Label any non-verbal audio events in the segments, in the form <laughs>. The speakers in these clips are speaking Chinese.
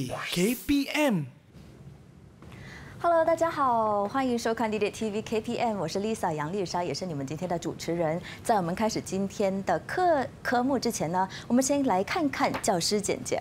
KPM。Hello，大家好，欢迎收看 DTV KPM，我是 Lisa 杨丽莎，也是你们今天的主持人。在我们开始今天的课科目之前呢，我们先来看看教师简介。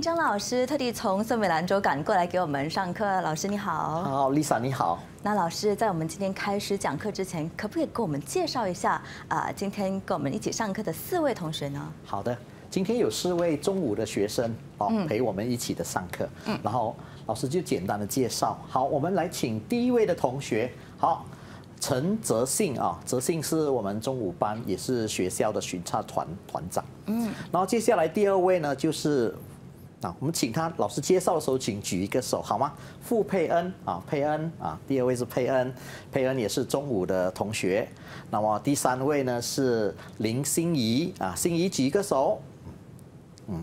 张老师特地从塞美兰州赶过来给我们上课。老师你好，好，Lisa 你好。那老师在我们今天开始讲课之前，可不可以给我们介绍一下啊？今天跟我们一起上课的四位同学呢？好的，今天有四位中午的学生哦陪我们一起的上课。嗯，然后老师就简单的介绍。好，我们来请第一位的同学。好，陈泽信啊，泽信是我们中午班，也是学校的巡查团团长。嗯，然后接下来第二位呢就是。我们请他老师介绍的时候，请举一个手好吗？傅佩恩啊，佩恩啊，第二位是佩恩，佩恩也是中午的同学。那么第三位呢是林心怡啊，心怡举个手，嗯，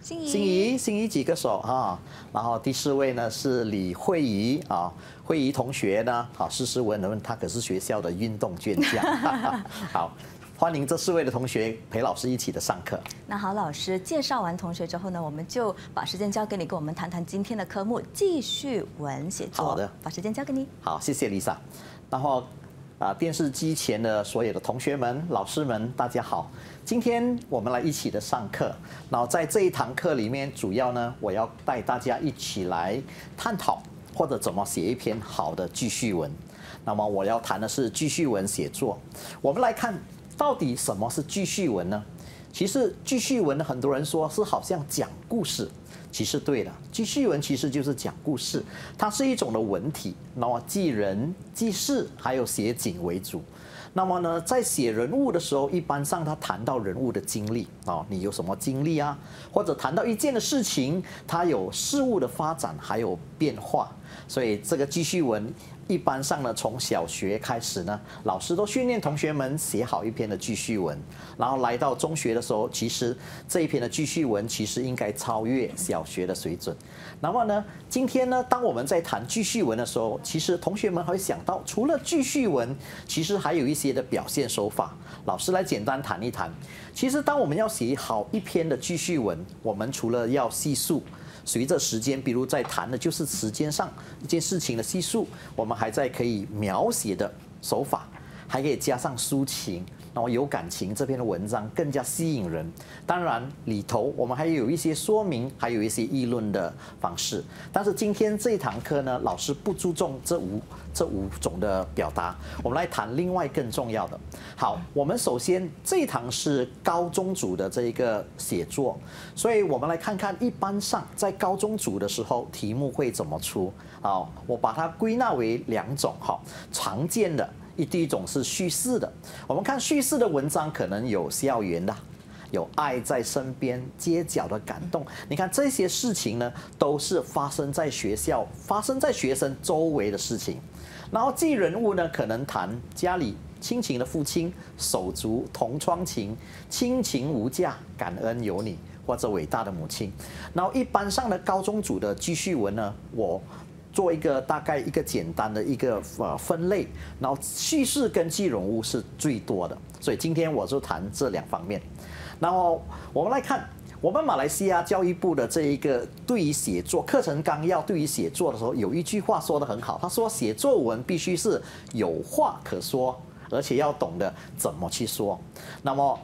心怡，心怡，心怡举个手哈。然后第四位呢是李慧怡啊，慧怡同学呢，好斯斯文文，她可是学校的运动健将，<laughs> 好。欢迎这四位的同学陪老师一起的上课。那好，老师介绍完同学之后呢，我们就把时间交给你，跟我们谈谈今天的科目——记叙文写作。好的，把时间交给你。好，谢谢 Lisa。然后，啊，电视机前的所有的同学们、老师们，大家好。今天我们来一起的上课。然后在这一堂课里面，主要呢，我要带大家一起来探讨或者怎么写一篇好的记叙文。那么我要谈的是记叙文写作。我们来看。到底什么是记叙文呢？其实记叙文很多人说是好像讲故事，其实对的，记叙文其实就是讲故事，它是一种的文体，那么记人、记事还有写景为主。那么呢，在写人物的时候，一般上他谈到人物的经历啊，你有什么经历啊？或者谈到一件的事情，它有事物的发展还有变化，所以这个记叙文。一般上呢，从小学开始呢，老师都训练同学们写好一篇的记叙文。然后来到中学的时候，其实这一篇的记叙文其实应该超越小学的水准。那么呢，今天呢，当我们在谈记叙文的时候，其实同学们还会想到，除了记叙文，其实还有一些的表现手法。老师来简单谈一谈。其实当我们要写好一篇的记叙文，我们除了要细述。随着时间，比如在谈的就是时间上一件事情的叙述，我们还在可以描写的手法，还可以加上抒情。然后有感情，这篇文章更加吸引人。当然里头我们还有一些说明，还有一些议论的方式。但是今天这一堂课呢，老师不注重这五这五种的表达，我们来谈另外更重要的。好，我们首先这一堂是高中组的这一个写作，所以我们来看看一般上在高中组的时候题目会怎么出好，我把它归纳为两种哈，常见的。一第一种是叙事的，我们看叙事的文章，可能有校园的，有爱在身边，街角的感动。你看这些事情呢，都是发生在学校、发生在学生周围的事情。然后记人物呢，可能谈家里亲情的父亲、手足、同窗情，亲情无价，感恩有你，或者伟大的母亲。然后一般上的高中组的记叙文呢，我。做一个大概一个简单的一个呃分类，然后叙事跟记人物是最多的，所以今天我就谈这两方面。然后我们来看，我们马来西亚教育部的这一个对于写作课程纲要，对于写作的时候有一句话说得很好，他说写作文必须是有话可说，而且要懂得怎么去说。那么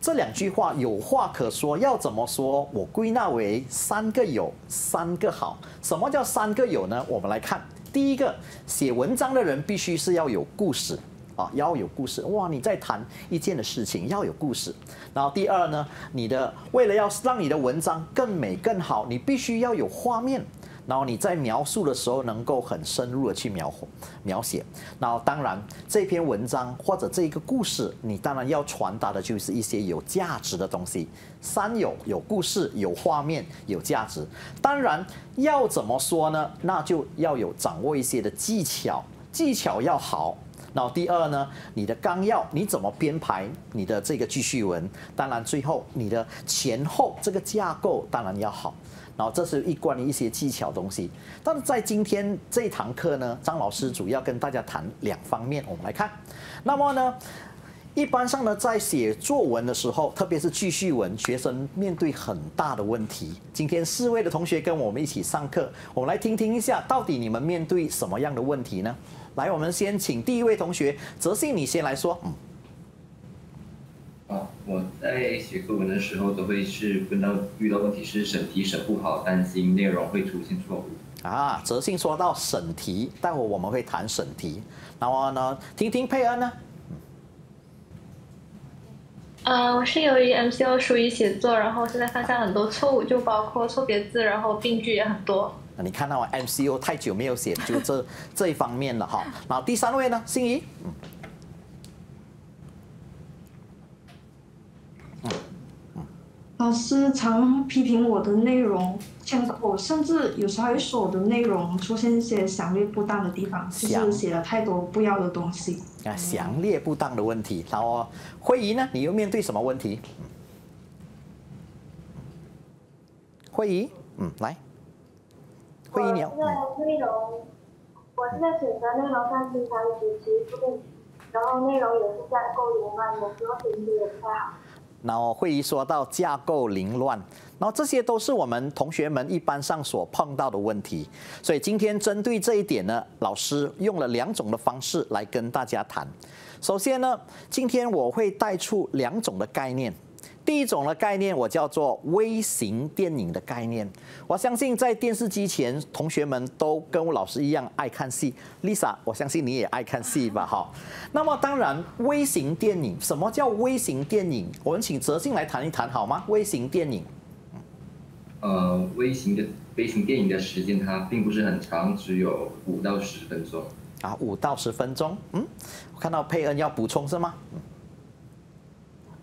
这两句话有话可说，要怎么说？我归纳为三个有，三个好。什么叫三个有呢？我们来看，第一个，写文章的人必须是要有故事啊，要有故事。哇，你在谈一件的事情，要有故事。然后第二呢，你的为了要让你的文章更美更好，你必须要有画面。然后你在描述的时候能够很深入的去描描写，然后当然这篇文章或者这一个故事，你当然要传达的就是一些有价值的东西。三有：有故事、有画面、有价值。当然要怎么说呢？那就要有掌握一些的技巧，技巧要好。然后第二呢，你的纲要你怎么编排你的这个记叙文？当然最后你的前后这个架构当然要好。然后这是一关的一些技巧东西，但是在今天这堂课呢，张老师主要跟大家谈两方面，我们来看。那么呢，一般上呢，在写作文的时候，特别是记叙文，学生面对很大的问题。今天四位的同学跟我们一起上课，我们来听听一下，到底你们面对什么样的问题呢？来，我们先请第一位同学，泽信，你先来说。嗯。我在写作文的时候，都会是碰到遇到问题，是审题审不好，担心内容会出现错误。啊，泽信说到审题，待会我们会谈审题。然后呢，听听佩恩呢？嗯，呃，我是由于 M C O 属于写作，然后现在犯下很多错误，就包括错别字，然后病句也很多。那你看到 M C O 太久没有写，就这 <laughs> 这一方面了哈。后第三位呢，心怡？嗯。老师常批评我的内容欠妥，甚至有时候还说我的内容出现一些详略不当的地方，就是写了太多不要的东西。啊，详略不当的问题。然后，辉怡呢，你又面对什么问题？辉怡，嗯，来，辉怡你好。内容，我现在选择内容上经常有词不连，然后内容也现在够连贯，的，时候衔接也不太好。然后会议说到架构凌乱，然后这些都是我们同学们一般上所碰到的问题。所以今天针对这一点呢，老师用了两种的方式来跟大家谈。首先呢，今天我会带出两种的概念。第一种的概念我叫做微型电影的概念，我相信在电视机前同学们都跟我老师一样爱看戏，Lisa，我相信你也爱看戏吧哈。那么当然，微型电影什么叫微型电影？我们请泽信来谈一谈好吗？微型电影，呃，微型的微型电影的时间它并不是很长，只有五到十分钟啊，五到十分钟，嗯，我看到佩恩要补充是吗？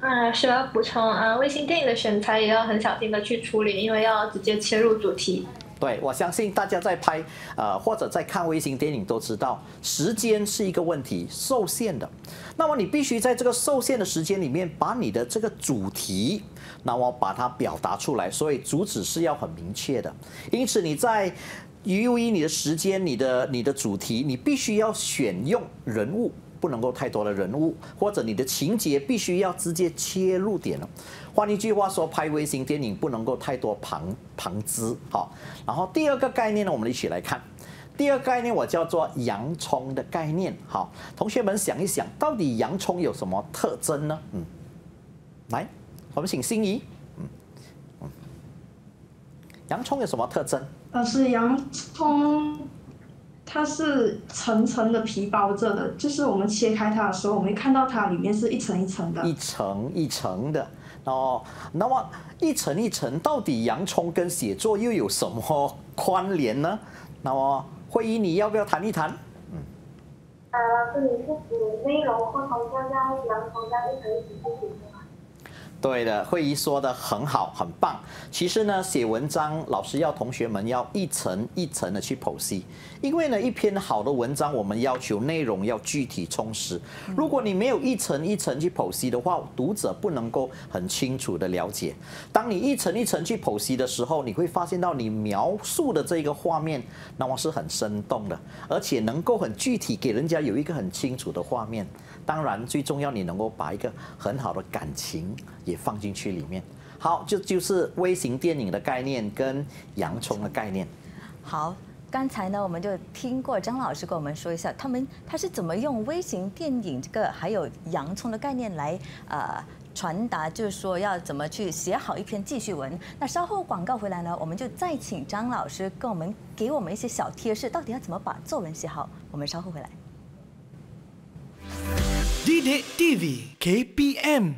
啊，需要补充啊，卫星电影的选材也要很小心的去处理，因为要直接切入主题。对，我相信大家在拍，呃，或者在看微型电影都知道，时间是一个问题，受限的。那么你必须在这个受限的时间里面，把你的这个主题，那么把它表达出来。所以主旨是要很明确的。因此你在用于你的时间，你的你的主题，你必须要选用人物。不能够太多的人物，或者你的情节必须要直接切入点换一句话说，拍微型电影不能够太多旁旁枝。好，然后第二个概念呢，我们一起来看。第二个概念我叫做洋葱的概念。好，同学们想一想，到底洋葱有什么特征呢？嗯，来，我们请心仪。嗯，洋葱有什么特征？老师，洋葱。它是层层的皮包着的，就是我们切开它的时候，我们看到它里面是一层一层的，一层一层的。哦，那么一层一层到底洋葱跟写作又有什么关联呢？那么会议你要不要谈一谈？嗯，呃，跟你不，内容不同，像像洋葱这样一层一层对的，惠仪说的很好，很棒。其实呢，写文章老师要同学们要一层一层的去剖析，因为呢，一篇好的文章，我们要求内容要具体充实。如果你没有一层一层去剖析的话，读者不能够很清楚的了解。当你一层一层去剖析的时候，你会发现到你描述的这个画面，那么是很生动的，而且能够很具体，给人家有一个很清楚的画面。当然，最重要你能够把一个很好的感情也放进去里面。好，这就是微型电影的概念跟洋葱的概念。好，刚才呢我们就听过张老师跟我们说一下，他们他是怎么用微型电影这个还有洋葱的概念来呃传达，就是说要怎么去写好一篇记叙文。那稍后广告回来呢，我们就再请张老师跟我们给我们一些小贴士，到底要怎么把作文写好？我们稍后回来。d e d TV KPM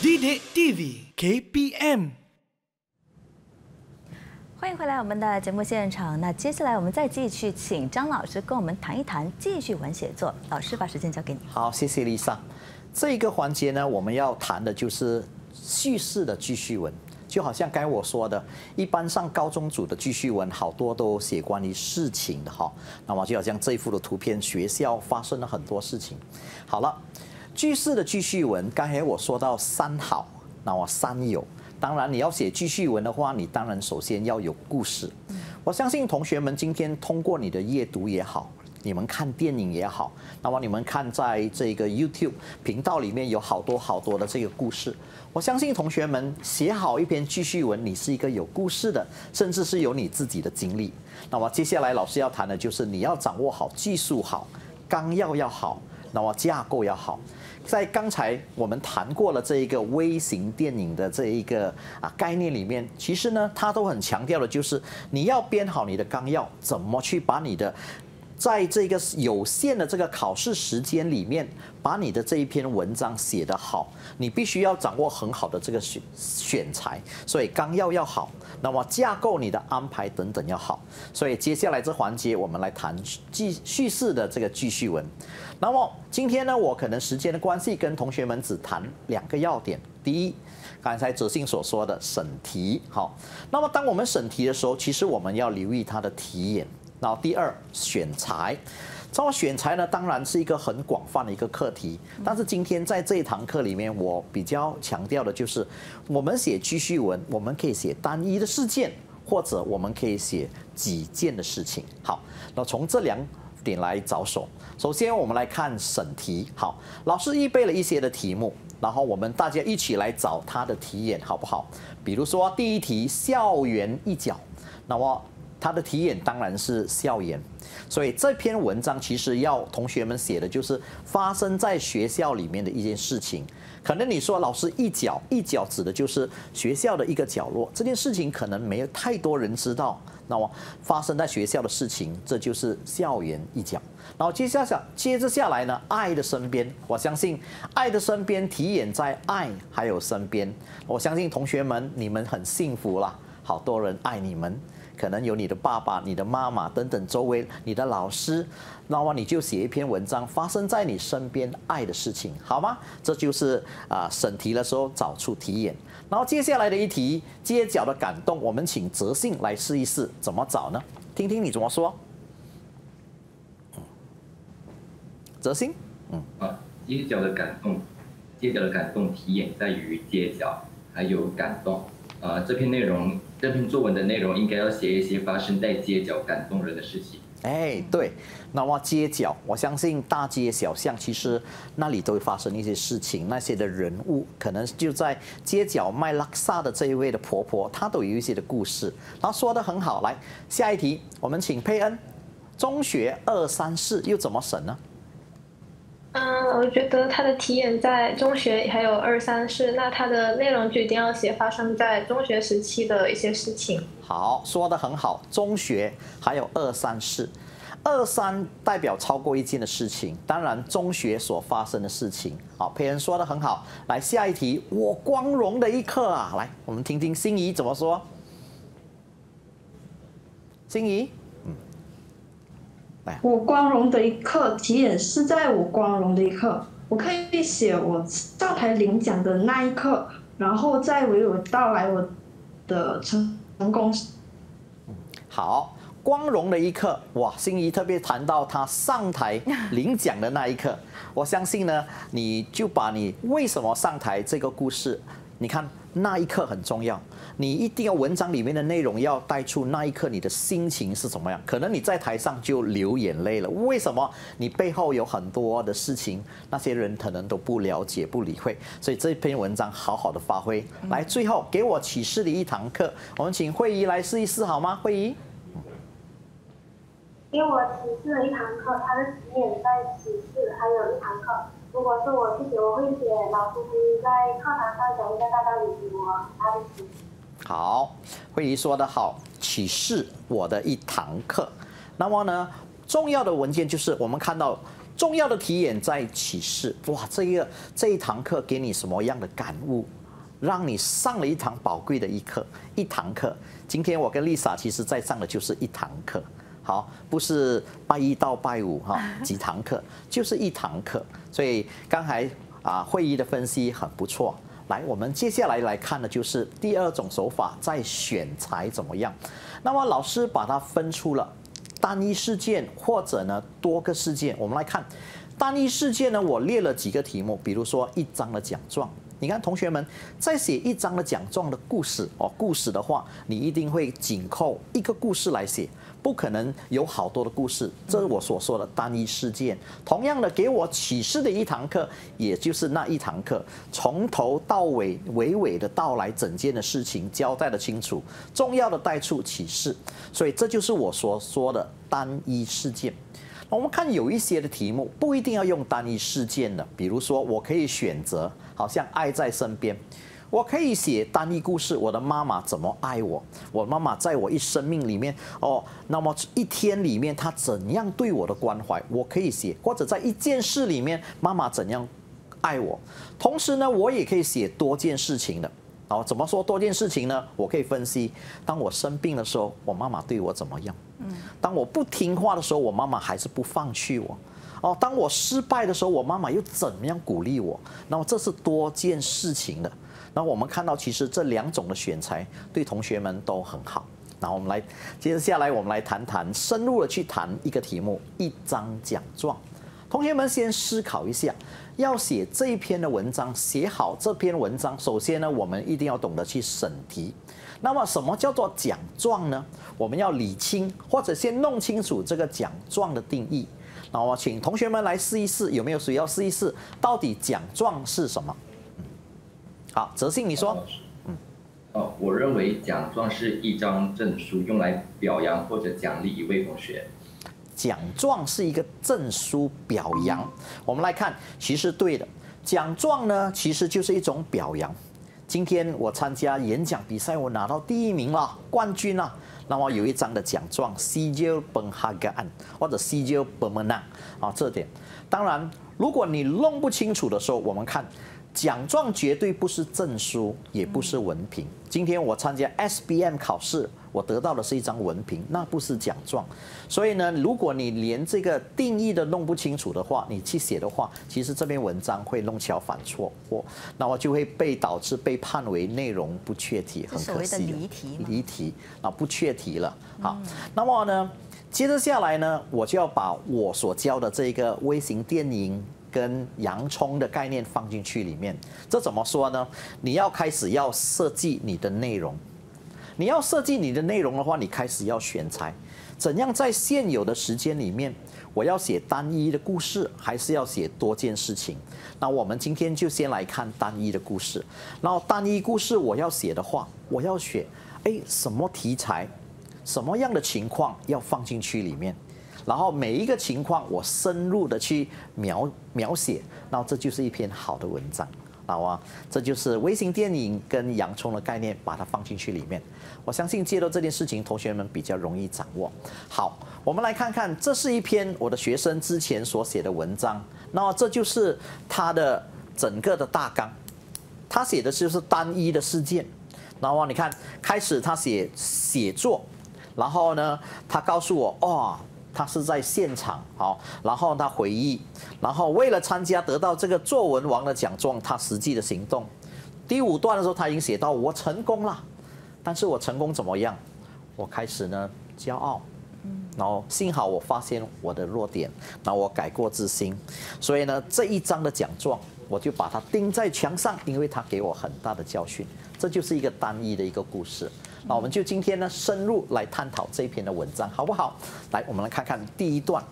d e d TV KPM，欢迎回来我们的节目现场。那接下来我们再继续请张老师跟我们谈一谈记叙文写作。老师把时间交给你。好，谢谢 Lisa。这一个环节呢，我们要谈的就是叙事的记叙文。就好像该我说的，一般上高中组的记叙文，好多都写关于事情的哈。那么，就好像这一幅的图片，学校发生了很多事情。好了，句式的记叙文，刚才我说到三好，那我三有。当然，你要写记叙文的话，你当然首先要有故事。我相信同学们今天通过你的阅读也好。你们看电影也好，那么你们看在这个 YouTube 频道里面有好多好多的这个故事。我相信同学们写好一篇记叙文，你是一个有故事的，甚至是有你自己的经历。那么接下来老师要谈的就是你要掌握好技术好，纲要要好，那么架构要好。在刚才我们谈过了这一个微型电影的这一个啊概念里面，其实呢它都很强调的就是你要编好你的纲要，怎么去把你的。在这个有限的这个考试时间里面，把你的这一篇文章写得好，你必须要掌握很好的这个选选材，所以纲要要好，那么架构你的安排等等要好。所以接下来这环节我们来谈记叙事的这个记叙文。那么今天呢，我可能时间的关系，跟同学们只谈两个要点。第一，刚才哲信所说的审题，好。那么当我们审题的时候，其实我们要留意它的题眼。然后第二选材，那么选材呢，当然是一个很广泛的一个课题。但是今天在这一堂课里面，我比较强调的就是，我们写记叙文，我们可以写单一的事件，或者我们可以写几件的事情。好，那从这两点来着手。首先，我们来看审题。好，老师预备了一些的题目，然后我们大家一起来找它的题眼，好不好？比如说第一题，校园一角，那么。它的题眼当然是校园，所以这篇文章其实要同学们写的就是发生在学校里面的一件事情。可能你说老师一角一角指的就是学校的一个角落，这件事情可能没有太多人知道。那么发生在学校的事情，这就是校园一角。然后接下来接着下来呢，爱的身边，我相信爱的身边题眼在爱还有身边。我相信同学们你们很幸福了，好多人爱你们。可能有你的爸爸、你的妈妈等等，周围你的老师，那么你就写一篇文章，发生在你身边爱的事情，好吗？这就是啊，审题的时候找出题眼。然后接下来的一题，街角的感动，我们请泽信来试一试，怎么找呢？听听你怎么说。泽信，嗯啊，街角的感动，街角的感动，题眼在于街角，还有感动。呃，这篇内容，这篇作文的内容应该要写一些发生在街角感动人的事情。哎，对，那么街角，我相信大街小巷其实那里都会发生一些事情，那些的人物，可能就在街角卖拉萨的这一位的婆婆，她都有一些的故事，她说的很好。来，下一题，我们请佩恩，中学二三四又怎么审呢？嗯，我觉得他的题眼在中学，还有二三四。那他的内容就一定要写发生在中学时期的一些事情。好，说的很好，中学还有二三四，二三代表超过一件的事情，当然中学所发生的事情。好，佩恩说的很好。来，下一题，我光荣的一刻啊！来，我们听听心仪怎么说。心仪。我光荣的一刻，体验是在我光荣的一刻，我可以写我上台领奖的那一刻，然后再为我到来我的成功。好，光荣的一刻，哇，心仪特别谈到他上台领奖的那一刻，我相信呢，你就把你为什么上台这个故事，你看那一刻很重要。你一定要文章里面的内容要带出那一刻你的心情是什么样？可能你在台上就流眼泪了。为什么？你背后有很多的事情，那些人可能都不了解、不理会。所以这篇文章好好的发挥。来，最后给我启示的一堂课，我们请慧姨来试一试好吗？慧姨，给我启示的一堂课，他的起点在启示？还有一堂课，如果是我自己，我会写。老师在课堂上讲一个大道理给我，启示？好，慧议说的好，启示我的一堂课。那么呢，重要的文件就是我们看到重要的题眼在启示。哇，这个这一堂课给你什么样的感悟？让你上了一堂宝贵的一课，一堂课。今天我跟丽莎其实在上的就是一堂课，好，不是拜一到拜五哈 <laughs> 几堂课，就是一堂课。所以刚才啊会议的分析很不错。来，我们接下来来看的就是第二种手法，在选材怎么样？那么老师把它分出了单一事件或者呢多个事件。我们来看单一事件呢，我列了几个题目，比如说一张的奖状。你看同学们在写一张的奖状的故事哦，故事的话，你一定会紧扣一个故事来写。不可能有好多的故事，这是我所说的单一事件。同样的，给我启示的一堂课，也就是那一堂课，从头到尾娓娓的道来整件的事情，交代的清楚，重要的带出启示。所以这就是我所说的单一事件。我们看有一些的题目不一定要用单一事件的，比如说我可以选择，好像爱在身边。我可以写单一故事，我的妈妈怎么爱我？我妈妈在我一生命里面哦，那么一天里面她怎样对我的关怀？我可以写，或者在一件事里面，妈妈怎样爱我？同时呢，我也可以写多件事情的。哦，怎么说多件事情呢？我可以分析，当我生病的时候，我妈妈对我怎么样？当我不听话的时候，我妈妈还是不放弃我。哦，当我失败的时候，我妈妈又怎么样鼓励我？那么这是多件事情的。那我们看到，其实这两种的选材对同学们都很好。那我们来，接下来我们来谈谈，深入的去谈一个题目，一张奖状。同学们先思考一下，要写这一篇的文章，写好这篇文章，首先呢，我们一定要懂得去审题。那么，什么叫做奖状呢？我们要理清，或者先弄清楚这个奖状的定义。那我请同学们来试一试，有没有谁要试一试？到底奖状是什么？好，泽信你说，嗯，哦，我认为奖状是一张证书，用来表扬或者奖励一位同学。奖状是一个证书表扬，我们来看，其实对的。奖状呢，其实就是一种表扬。今天我参加演讲比赛，我拿到第一名了，冠军了，那么有一张的奖状，sijil p e n h a g a n 或者 sijil p e m a n a n 啊，这点。当然，如果你弄不清楚的时候，我们看。奖状绝对不是证书，也不是文凭。今天我参加 SBM 考试，我得到的是一张文凭，那不是奖状。所以呢，如果你连这个定义都弄不清楚的话，你去写的话，其实这篇文章会弄巧反错，或那么就会被导致被判为内容不确题，很可惜。所谓的离题，离题啊，不确题了。好，那么呢，接着下来呢，我就要把我所教的这个微型电影。跟洋葱的概念放进去里面，这怎么说呢？你要开始要设计你的内容，你要设计你的内容的话，你开始要选材，怎样在现有的时间里面，我要写单一的故事，还是要写多件事情？那我们今天就先来看单一的故事。然后单一故事我要写的话，我要写，哎什么题材，什么样的情况要放进去里面？然后每一个情况，我深入的去描描写，那这就是一篇好的文章，好啊，这就是微型电影跟洋葱的概念，把它放进去里面。我相信借绍这件事情，同学们比较容易掌握。好，我们来看看，这是一篇我的学生之前所写的文章，那这就是他的整个的大纲，他写的就是单一的事件，然后你看，开始他写写作，然后呢，他告诉我，哦。他是在现场，好，然后他回忆，然后为了参加得到这个作文王的奖状，他实际的行动。第五段的时候他已经写到我成功了，但是我成功怎么样？我开始呢骄傲，然后幸好我发现我的弱点，那我改过自新。所以呢这一张的奖状我就把它钉在墙上，因为它给我很大的教训。这就是一个单一的一个故事。那我们就今天呢，深入来探讨这篇的文章，好不好？来，我们来看看第一段。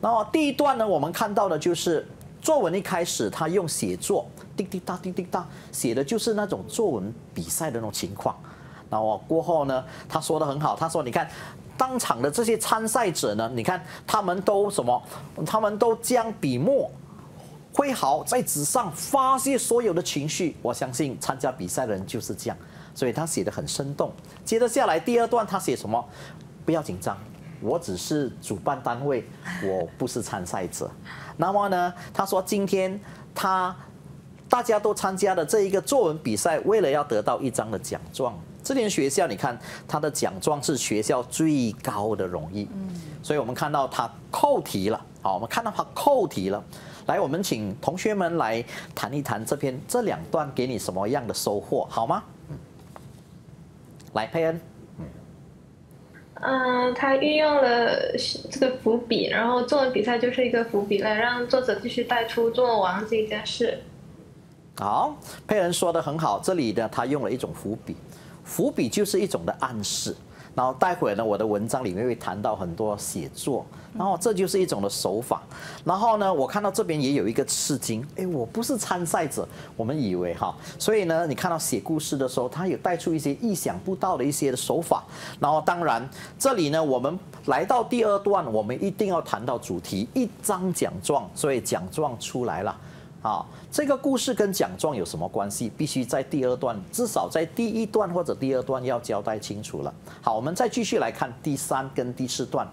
那么第一段呢，我们看到的就是作文一开始他用写作，滴滴答滴滴答，写的就是那种作文比赛的那种情况。然后过后呢，他说的很好，他说你看，当场的这些参赛者呢，你看他们都什么？他们都将笔墨挥毫在纸上发泄所有的情绪。我相信参加比赛的人就是这样。所以他写的很生动。接着下来第二段他写什么？不要紧张，我只是主办单位，我不是参赛者。<laughs> 那么呢？他说今天他大家都参加了这一个作文比赛，为了要得到一张的奖状。这间学校你看，他的奖状是学校最高的荣誉。所以我们看到他扣题了，好，我们看到他扣题了。来，我们请同学们来谈一谈这篇这两段给你什么样的收获，好吗？来，佩恩。嗯，他运用了这个伏笔，然后做完比赛就是一个伏笔，来让作者继续带出做完这件事。好，佩恩说的很好，这里呢，他用了一种伏笔，伏笔就是一种的暗示。然后待会呢，我的文章里面会谈到很多写作，然后这就是一种的手法。然后呢，我看到这边也有一个吃惊，哎，我不是参赛者，我们以为哈。所以呢，你看到写故事的时候，他也带出一些意想不到的一些手法。然后当然，这里呢，我们来到第二段，我们一定要谈到主题，一张奖状，所以奖状出来了，啊。这个故事跟奖状有什么关系？必须在第二段，至少在第一段或者第二段要交代清楚了。好，我们再继续来看第三跟第四段。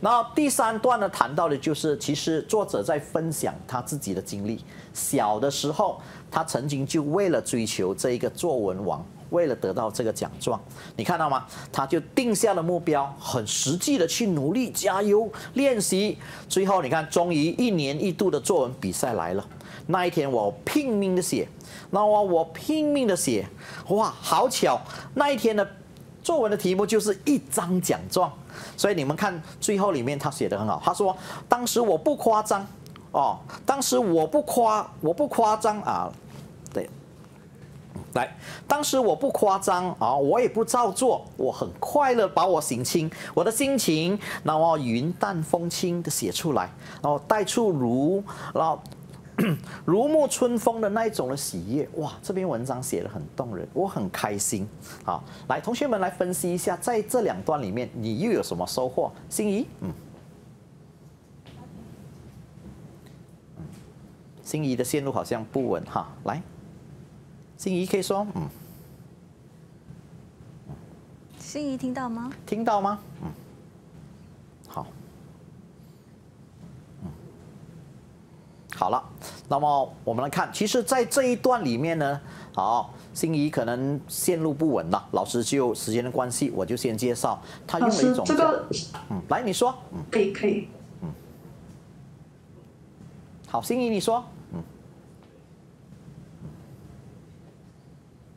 那第三段呢，谈到的就是其实作者在分享他自己的经历。小的时候，他曾经就为了追求这一个作文王，为了得到这个奖状，你看到吗？他就定下了目标，很实际的去努力加油练习。最后，你看，终于一年一度的作文比赛来了。那一天我拼命的写，那我我拼命的写，哇，好巧！那一天的作文的题目就是一张奖状，所以你们看最后里面他写的很好。他说当时我不夸张哦，当时我不夸我不夸张啊，对，来，当时我不夸张啊，我也不照做，我很快乐把我心情，我的心情，那我云淡风轻的写出来，然后带出如然后。<coughs> 如沐春风的那一种的喜悦，哇！这篇文章写的很动人，我很开心。好，来，同学们来分析一下，在这两段里面，你又有什么收获？心仪，嗯，心仪的线路好像不稳哈。来，心仪可以说，嗯，心仪听到吗？听到吗？嗯。好了，那么我们来看，其实，在这一段里面呢，好，心仪可能线路不稳了。老师就时间的关系，我就先介绍他用了一种，这个，嗯，来你说，嗯，可以可以，嗯，好，心仪你说，嗯，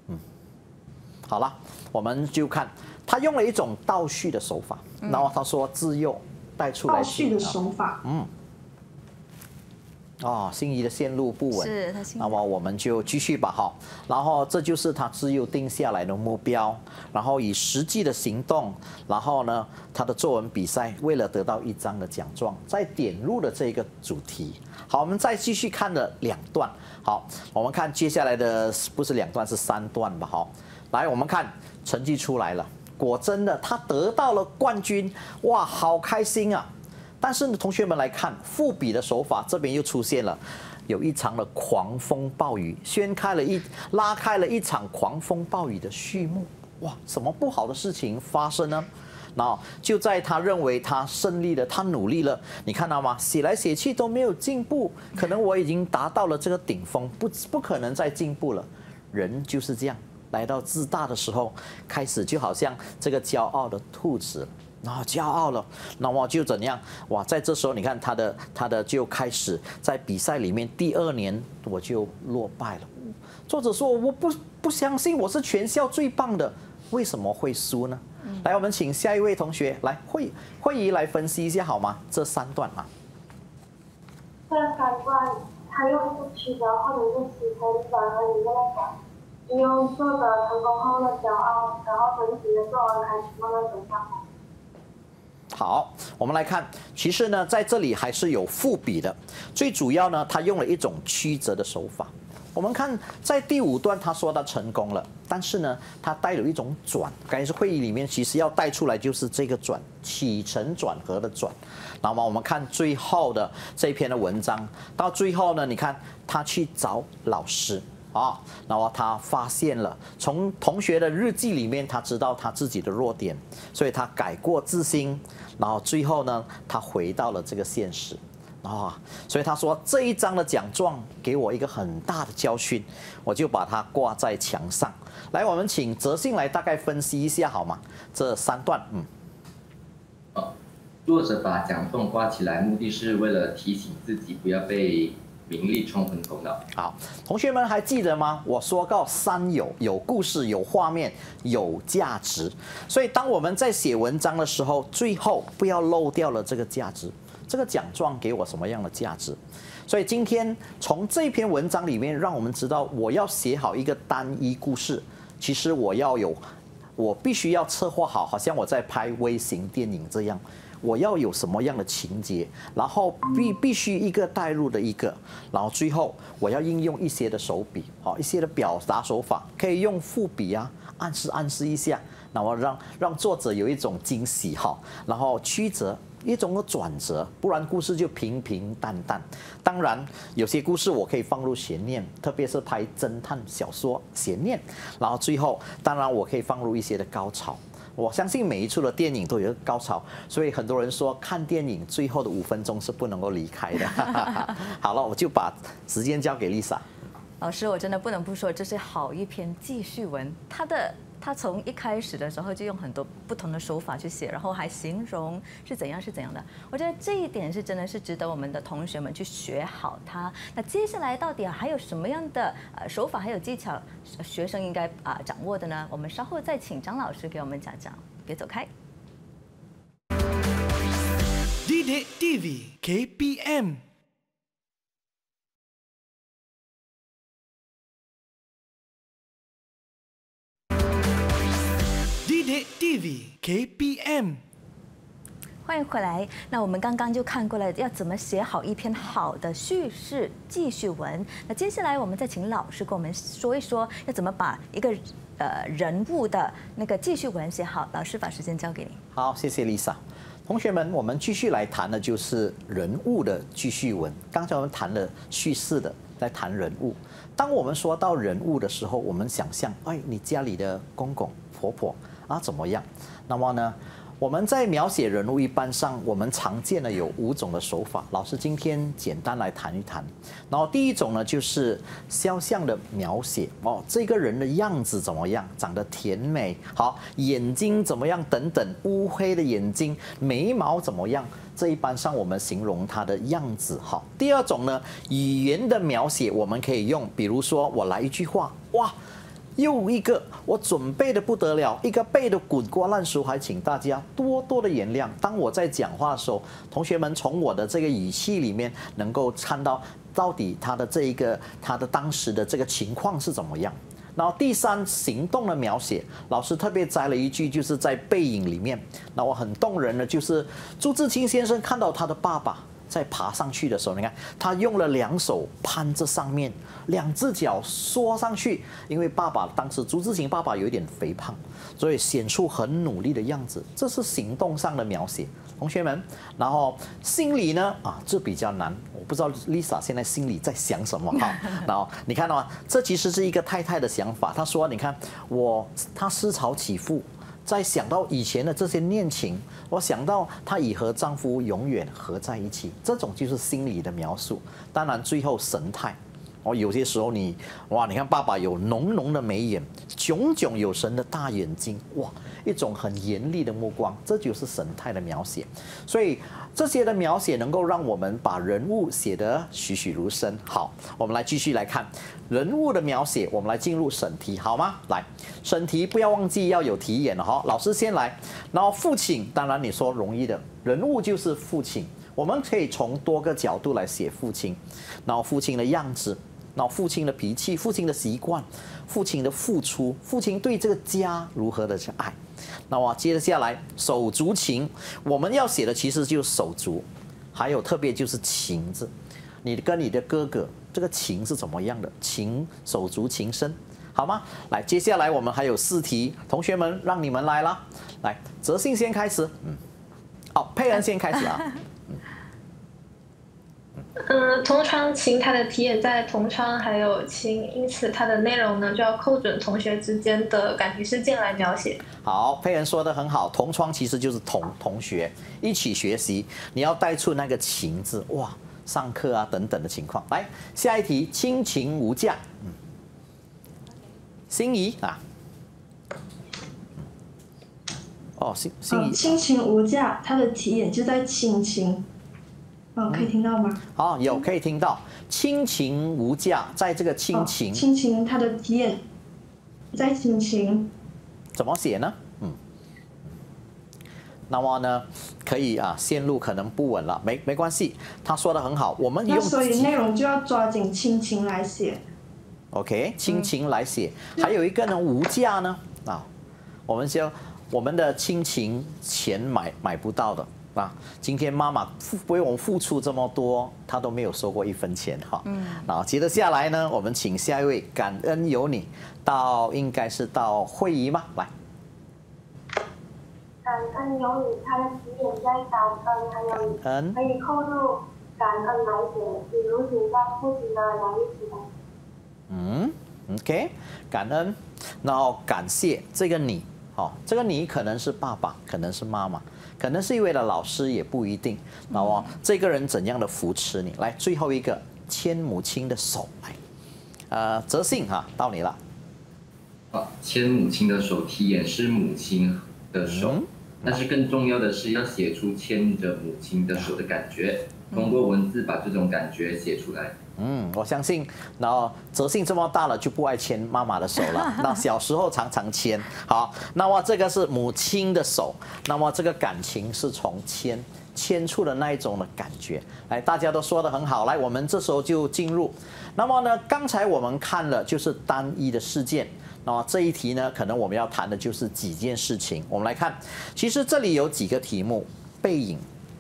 嗯，好了，我们就看他用了一种倒叙的手法，然后他说自幼带出来倒叙的手法，嗯。哦，心仪的线路不稳，是。那么我们就继续吧，哈。然后这就是他自幼定下来的目标，然后以实际的行动，然后呢，他的作文比赛为了得到一张的奖状，再点入了这个主题。好，我们再继续看了两段。好，我们看接下来的不是两段是三段吧，哈。来，我们看成绩出来了，果真的他得到了冠军，哇，好开心啊！但是呢，同学们来看，复笔的手法这边又出现了，有一场的狂风暴雨，掀开了一拉开了一场狂风暴雨的序幕。哇，什么不好的事情发生呢？那就在他认为他胜利了，他努力了，你看到吗？写来写去都没有进步，可能我已经达到了这个顶峰，不不可能再进步了。人就是这样，来到自大的时候，开始就好像这个骄傲的兔子。然后骄傲了，那么就怎样哇？在这时候，你看他的他的就开始在比赛里面。第二年我就落败了。作者说我不不相信我是全校最棒的，为什么会输呢？来，我们请下一位同学来会会议来分析一下好吗？这三段啊，这三段，他又是取得后的成功，是吧？他里面讲，因为作者成功后的骄傲，然后分析的时候开始忘了成长。好，我们来看，其实呢，在这里还是有伏笔的，最主要呢，他用了一种曲折的手法。我们看，在第五段，他说他成功了，但是呢，他带有一种转，感觉是会议里面其实要带出来就是这个转，起承转合的转。那么我们看最后的这篇的文章，到最后呢，你看他去找老师。啊，然后他发现了，从同学的日记里面，他知道他自己的弱点，所以他改过自新，然后最后呢，他回到了这个现实，啊，所以他说这一张的奖状给我一个很大的教训，我就把它挂在墙上。来，我们请哲信来大概分析一下好吗？这三段，嗯，作者把奖状挂起来，目的是为了提醒自己不要被。名利冲昏头脑。好，同学们还记得吗？我说到三有，有故事，有画面，有价值。所以，当我们在写文章的时候，最后不要漏掉了这个价值。这个奖状给我什么样的价值？所以今天从这篇文章里面，让我们知道，我要写好一个单一故事，其实我要有，我必须要策划好，好像我在拍微型电影这样。我要有什么样的情节，然后必必须一个带入的一个，然后最后我要应用一些的手笔，好一些的表达手法，可以用副笔啊，暗示暗示一下，那后让让作者有一种惊喜哈，然后曲折，一种的转折，不然故事就平平淡淡。当然，有些故事我可以放入悬念，特别是拍侦探小说悬念，然后最后，当然我可以放入一些的高潮。我相信每一处的电影都有一个高潮，所以很多人说看电影最后的五分钟是不能够离开的。<laughs> 好了，我就把时间交给 Lisa。老师，我真的不能不说，这是好一篇记叙文，它的。他从一开始的时候就用很多不同的手法去写，然后还形容是怎样是怎样的。我觉得这一点是真的是值得我们的同学们去学好它。那接下来到底还有什么样的呃手法还有技巧，学生应该啊掌握的呢？我们稍后再请张老师给我们讲讲。别走开。d i d v KPM。TV KPM，欢迎回来。那我们刚刚就看过了，要怎么写好一篇好的叙事记叙文？那接下来我们再请老师跟我们说一说，要怎么把一个呃人物的那个记叙文写好？老师把时间交给你。好，谢谢 Lisa。同学们，我们继续来谈的就是人物的记叙文。刚才我们谈了叙事的，来谈人物。当我们说到人物的时候，我们想象，哎，你家里的公公婆婆。啊，怎么样？那么呢，我们在描写人物一般上，我们常见的有五种的手法。老师今天简单来谈一谈。然后第一种呢，就是肖像的描写哦，这个人的样子怎么样？长得甜美好，眼睛怎么样？等等，乌黑的眼睛，眉毛怎么样？这一般上我们形容他的样子好。第二种呢，语言的描写，我们可以用，比如说我来一句话，哇。又一个我准备的不得了一个背的滚瓜烂熟，还请大家多多的原谅。当我在讲话的时候，同学们从我的这个语气里面能够看到到底他的这一个他的当时的这个情况是怎么样。然后第三行动的描写，老师特别摘了一句，就是在《背影》里面，那我很动人的就是朱自清先生看到他的爸爸。在爬上去的时候，你看他用了两手攀着上面，两只脚缩上去，因为爸爸当时朱自清爸爸有一点肥胖，所以显出很努力的样子。这是行动上的描写，同学们。然后心里呢，啊，这比较难，我不知道 Lisa 现在心里在想什么哈。然后你看到吗？这其实是一个太太的想法，她说：“你看我，她思潮起伏。”在想到以前的这些恋情，我想到她已和丈夫永远合在一起，这种就是心理的描述。当然，最后神态，哦，有些时候你哇，你看爸爸有浓浓的眉眼，炯炯有神的大眼睛，哇。一种很严厉的目光，这就是神态的描写。所以这些的描写能够让我们把人物写得栩栩如生。好，我们来继续来看人物的描写，我们来进入审题，好吗？来审题，不要忘记要有题眼了哈。老师先来，然后父亲，当然你说容易的人物就是父亲，我们可以从多个角度来写父亲。然后父亲的样子，那父亲的脾气，父亲的习惯，父亲的付出，父亲对这个家如何的去爱。那我接下来手足情，我们要写的其实就是手足，还有特别就是情字，你跟你的哥哥这个情是怎么样的？情手足情深，好吗？来，接下来我们还有四题，同学们让你们来啦。来，泽信先开始，嗯，好，佩恩先开始啊。<laughs> 嗯，同窗情，它的题眼在“同窗”还有“情”，因此它的内容呢，就要扣准同学之间的感情事件来描写。好，佩恩说的很好，“同窗”其实就是同同学一起学习，你要带出那个“情”字，哇，上课啊等等的情况。来，下一题，“亲情无价”。嗯，心仪啊，哦，心心仪，亲情无价，它的题眼就在亲情。嗯，可以听到吗？好，有可以听到。亲情无价，在这个亲情，亲情他的体验，在亲情怎么写呢？嗯，那么呢，可以啊，线路可能不稳了，没没关系。他说的很好，我们用所以内容就要抓紧亲情来写。OK，亲情来写，还有一个呢，无价呢啊，我们叫我们的亲情，钱买买不到的。那今天妈妈付为我们付出这么多，她都没有收过一分钱哈。嗯。那接着下来呢，我们请下一位感恩有你，到应该是到会议吗？来。感恩有你，他的起点在感恩，还有可以扣住感恩来写，比如写在父亲的来一起的。嗯，OK，感恩，然后感谢这个你，好，这个你可能是爸爸，可能是妈妈。可能是一位的老师也不一定，那我这个人怎样的扶持你？来，最后一个牵母亲的手来，呃，泽信哈到你了。好，牵母亲的手，体验是母亲的手，但是更重要的是要写出牵着母亲的手的感觉，通过文字把这种感觉写出来。嗯，我相信，然后泽信这么大了就不爱牵妈妈的手了。<laughs> 那小时候常常牵，好，那么这个是母亲的手，那么这个感情是从牵牵出的那一种的感觉。来，大家都说的很好，来，我们这时候就进入。那么呢，刚才我们看了就是单一的事件，那么这一题呢，可能我们要谈的就是几件事情。我们来看，其实这里有几个题目，《背影》，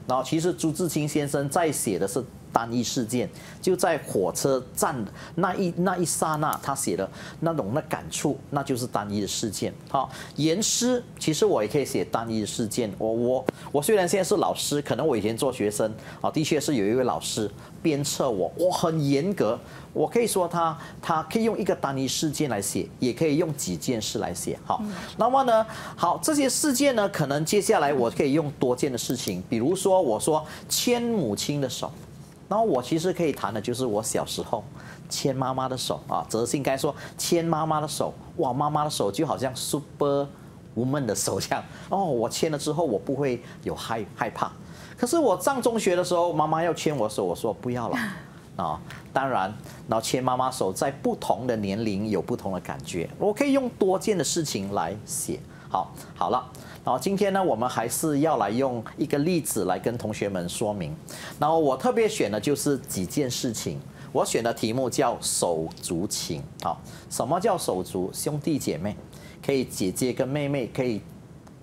然后其实朱自清先生在写的是。单一事件就在火车站那一那一刹那，他写的那种那感触，那就是单一的事件。好，言师其实我也可以写单一的事件。我我我虽然现在是老师，可能我以前做学生啊，的确是有一位老师鞭策我，我很严格。我可以说他他可以用一个单一事件来写，也可以用几件事来写。好，那么呢，好这些事件呢，可能接下来我可以用多件的事情，比如说我说牵母亲的手。然后我其实可以谈的就是我小时候，牵妈妈的手啊，则是应该说牵妈妈的手，哇，妈妈的手就好像 super woman 的手一样，哦，我牵了之后我不会有害害怕。可是我上中学的时候，妈妈要牵我的手，我说不要了，啊，当然，然后牵妈妈手在不同的年龄有不同的感觉，我可以用多件的事情来写。好，好了，然后今天呢，我们还是要来用一个例子来跟同学们说明。然后我特别选的就是几件事情，我选的题目叫手足情。好，什么叫手足？兄弟姐妹，可以姐姐跟妹妹，可以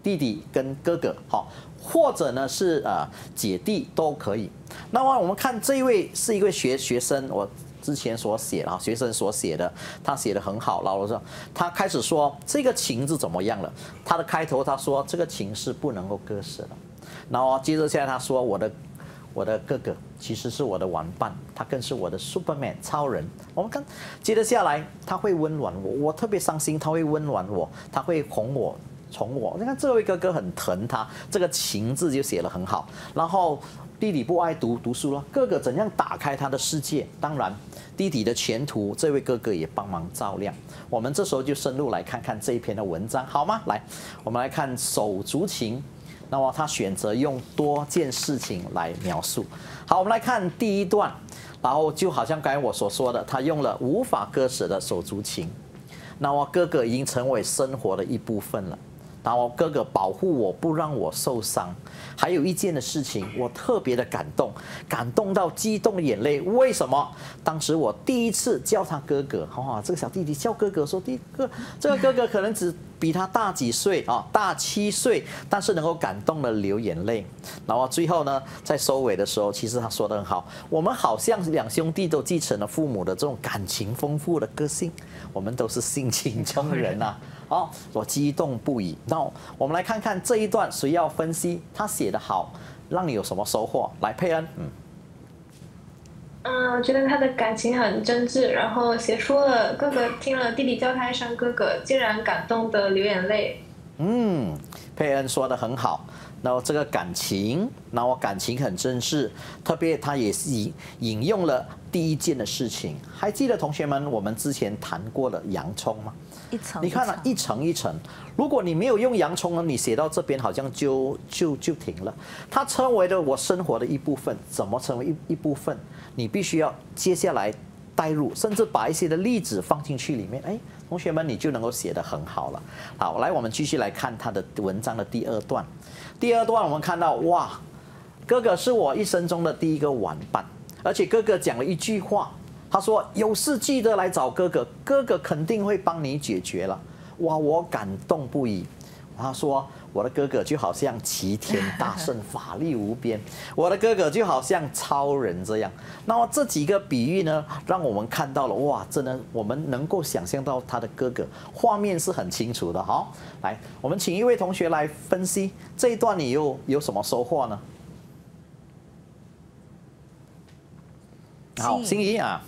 弟弟跟哥哥，好，或者呢是呃姐弟都可以。那么我们看这一位是一位学学生，我。之前所写啊，学生所写的，他写的很好。老罗说，他开始说这个情字怎么样了？他的开头他说这个情是不能够割舍的。然后接着下来他说我的，我的哥哥其实是我的玩伴，他更是我的 superman 超人。我们看，接着下来他会温暖我，我特别伤心，他会温暖我，他会哄我，宠我。你看这位哥哥很疼他，这个情字就写得很好。然后。弟弟不爱读读书了，哥哥怎样打开他的世界？当然，弟弟的前途，这位哥哥也帮忙照亮。我们这时候就深入来看看这一篇的文章，好吗？来，我们来看手足情。那么他选择用多件事情来描述。好，我们来看第一段，然后就好像刚才我所说的，他用了无法割舍的手足情。那么哥哥已经成为生活的一部分了。然后哥哥保护我不让我受伤，还有一件的事情我特别的感动，感动到激动的眼泪。为什么？当时我第一次叫他哥哥，哈，这个小弟弟叫哥哥，说第一个这个哥哥可能只比他大几岁啊，大七岁，但是能够感动的流眼泪。然后最后呢，在收尾的时候，其实他说的很好，我们好像两兄弟都继承了父母的这种感情丰富的个性，我们都是性情中人啊。好，我激动不已。那我们来看看这一段，谁要分析？他写的好，让你有什么收获？来，佩恩，嗯，嗯，我觉得他的感情很真挚，然后写出了哥哥听了弟弟叫他一声哥哥，竟然感动的流眼泪。嗯，佩恩说的很好。那这个感情，那我感情很真挚，特别他也是引用了第一件的事情。还记得同学们，我们之前谈过了洋葱吗？一层，你看啊，一层一层。如果你没有用洋葱呢，你写到这边好像就就就停了。它成为了我生活的一部分，怎么成为一一部分？你必须要接下来带入，甚至把一些的例子放进去里面。哎，同学们，你就能够写得很好了。好，来，我们继续来看他的文章的第二段。第二段我们看到，哇，哥哥是我一生中的第一个玩伴，而且哥哥讲了一句话。他说有事记得来找哥哥，哥哥肯定会帮你解决了。哇，我感动不已。他说我的哥哥就好像齐天大圣，法力无边；我的哥哥就好像超人这样。那么这几个比喻呢，让我们看到了哇，真的我们能够想象到他的哥哥画面是很清楚的。好，来，我们请一位同学来分析这一段，你又有什么收获呢？好，心怡啊。